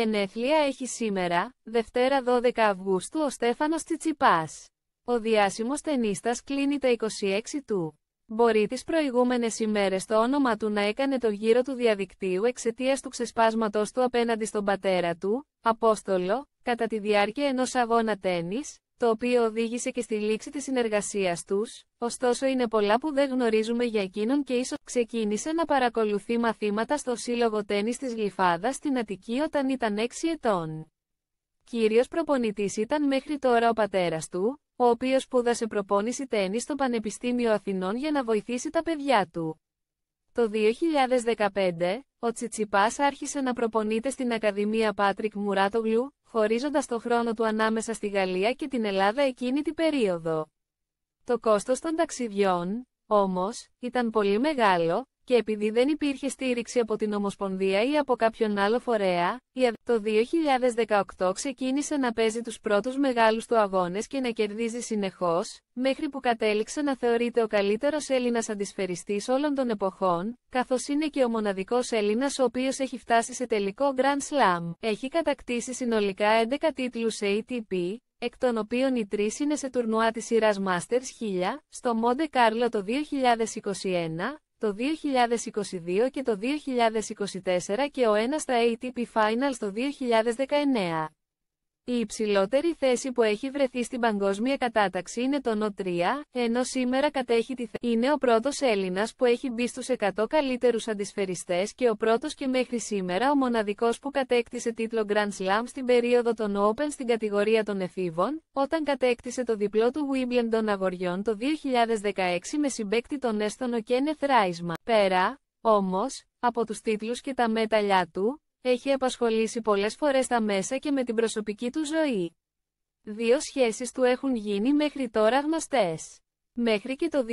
Γενέθλια έχει σήμερα, Δευτέρα 12 Αυγούστου ο Στέφανος Τσιτσιπάς. Ο διάσημος ταινίστας κλείνει τα 26 του. Μπορεί τις προηγούμενες ημέρες το όνομα του να έκανε το γύρο του διαδικτύου εξαιτίας του ξεσπάσματος του απέναντι στον πατέρα του, Απόστολο, κατά τη διάρκεια ενός αγώνα τένις το οποίο οδήγησε και στη λήξη της συνεργασίας τους, ωστόσο είναι πολλά που δεν γνωρίζουμε για εκείνον και ίσως ξεκίνησε να παρακολουθεί μαθήματα στο Σύλλογο Τένις της Γλυφάδας στην Αττική όταν ήταν 6 ετών. Κύριος προπονητής ήταν μέχρι τώρα ο πατέρας του, ο οποίος σπούδασε προπόνηση τένις στο Πανεπιστήμιο Αθηνών για να βοηθήσει τα παιδιά του. Το 2015, ο Τσιτσιπάς άρχισε να προπονείται στην Ακαδημία Πάτρικ Μουράτογλου, χωρίζοντας το χρόνο του ανάμεσα στη Γαλλία και την Ελλάδα εκείνη την περίοδο. Το κόστος των ταξιδιών, όμως, ήταν πολύ μεγάλο, και επειδή δεν υπήρχε στήριξη από την Ομοσπονδία ή από κάποιον άλλο φορέα, η το 2018 ξεκίνησε να παίζει τους πρώτους μεγάλους του αγώνες και να κερδίζει συνεχώς, μέχρι που κατέληξε να θεωρείται ο καλύτερος Έλληνας αντισφαιριστής όλων των εποχών, καθώς είναι και ο μοναδικός Έλληνας ο οποίος έχει φτάσει σε τελικό Grand Slam. Έχει κατακτήσει συνολικά 11 τίτλους ATP, εκ των οποίων οι τρεις είναι σε τουρνουά της σειράς Masters 1000, στο Monte Carlo το 2021, το 2022 και το 2024 και ο ένας στα ATP Finals το 2019. Η υψηλότερη θέση που έχει βρεθεί στην παγκόσμια κατάταξη είναι το Νότρια, 3 ενώ σήμερα κατέχει τη θέση. Είναι ο πρώτος Έλληνας που έχει μπει στους 100 καλύτερους αντισφαιριστές και ο πρώτος και μέχρι σήμερα ο μοναδικός που κατέκτησε τίτλο Grand Slam στην περίοδο των Open στην κατηγορία των εφήβων, όταν κατέκτησε το διπλό του Wimbledon αγοριών το 2016 με συμπέκτη τον Έστονο Κένεθ Ράισμα. Πέρα, όμως, από τους τίτλους και τα μέταλλιά του, έχει απασχολήσει πολλές φορές τα μέσα και με την προσωπική του ζωή. Δύο σχέσεις του έχουν γίνει μέχρι τώρα γνωστές. Μέχρι και το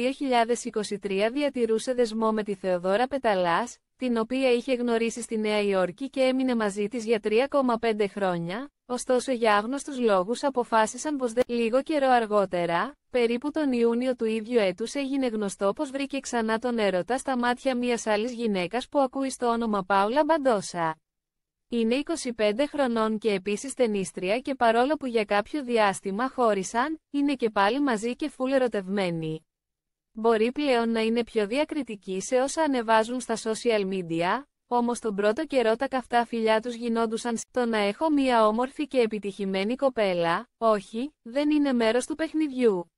2023 διατηρούσε δεσμό με τη Θεοδόρα Πεταλάς, την οποία είχε γνωρίσει στη Νέα Υόρκη και έμεινε μαζί της για 3,5 χρόνια, ωστόσο για άγνωστους λόγους αποφάσισαν πως δεν... Λίγο καιρό αργότερα, περίπου τον Ιούνιο του ίδιου έτους έγινε γνωστό πως βρήκε ξανά τον έρωτα στα μάτια μιας άλλης γυναίκας που ακούει στο όνομα Πάουλα Μπαντόσα. Είναι 25 χρονών και επίσης ταινίστρια και παρόλο που για κάποιο διάστημα χώρισαν, είναι και πάλι μαζί και φουλ ερωτευμένοι. Μπορεί πλέον να είναι πιο διακριτική σε όσα ανεβάζουν στα social media, όμως τον πρώτο καιρό τα καυτά φιλιά τους γινόντουσαν στο να έχω μία όμορφη και επιτυχημένη κοπέλα, όχι, δεν είναι μέρος του παιχνιδιού.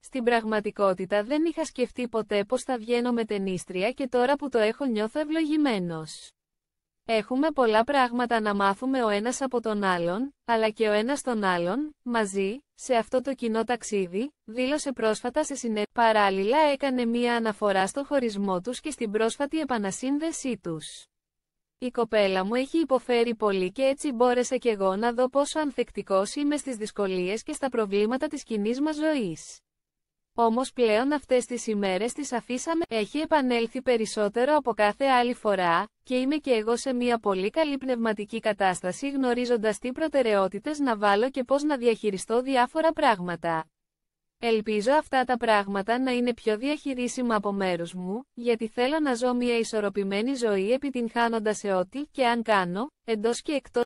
Στην πραγματικότητα δεν είχα σκεφτεί ποτέ πως θα βγαίνω με ταινίστρια και τώρα που το έχω νιώθω ευλογημένος. Έχουμε πολλά πράγματα να μάθουμε ο ένας από τον άλλον, αλλά και ο ένας τον άλλον, μαζί, σε αυτό το κοινό ταξίδι, δήλωσε πρόσφατα σε συνέντευξη. Παράλληλα έκανε μία αναφορά στο χωρισμό τους και στην πρόσφατη επανασύνδεσή τους. Η κοπέλα μου έχει υποφέρει πολύ και έτσι μπόρεσα κι εγώ να δω πόσο ανθεκτικός είμαι στις δυσκολίες και στα προβλήματα της κοινή μας ζωής. Όμως πλέον αυτές τις ημέρες τις αφήσαμε, έχει επανέλθει περισσότερο από κάθε άλλη φορά, και είμαι και εγώ σε μια πολύ καλή πνευματική κατάσταση γνωρίζοντας τι προτεραιότητες να βάλω και πώς να διαχειριστώ διάφορα πράγματα. Ελπίζω αυτά τα πράγματα να είναι πιο διαχειρίσιμα από μέρους μου, γιατί θέλω να ζω μια ισορροπημένη ζωή επιτυγχάνοντας σε ό,τι και αν κάνω, εντός και εκτός.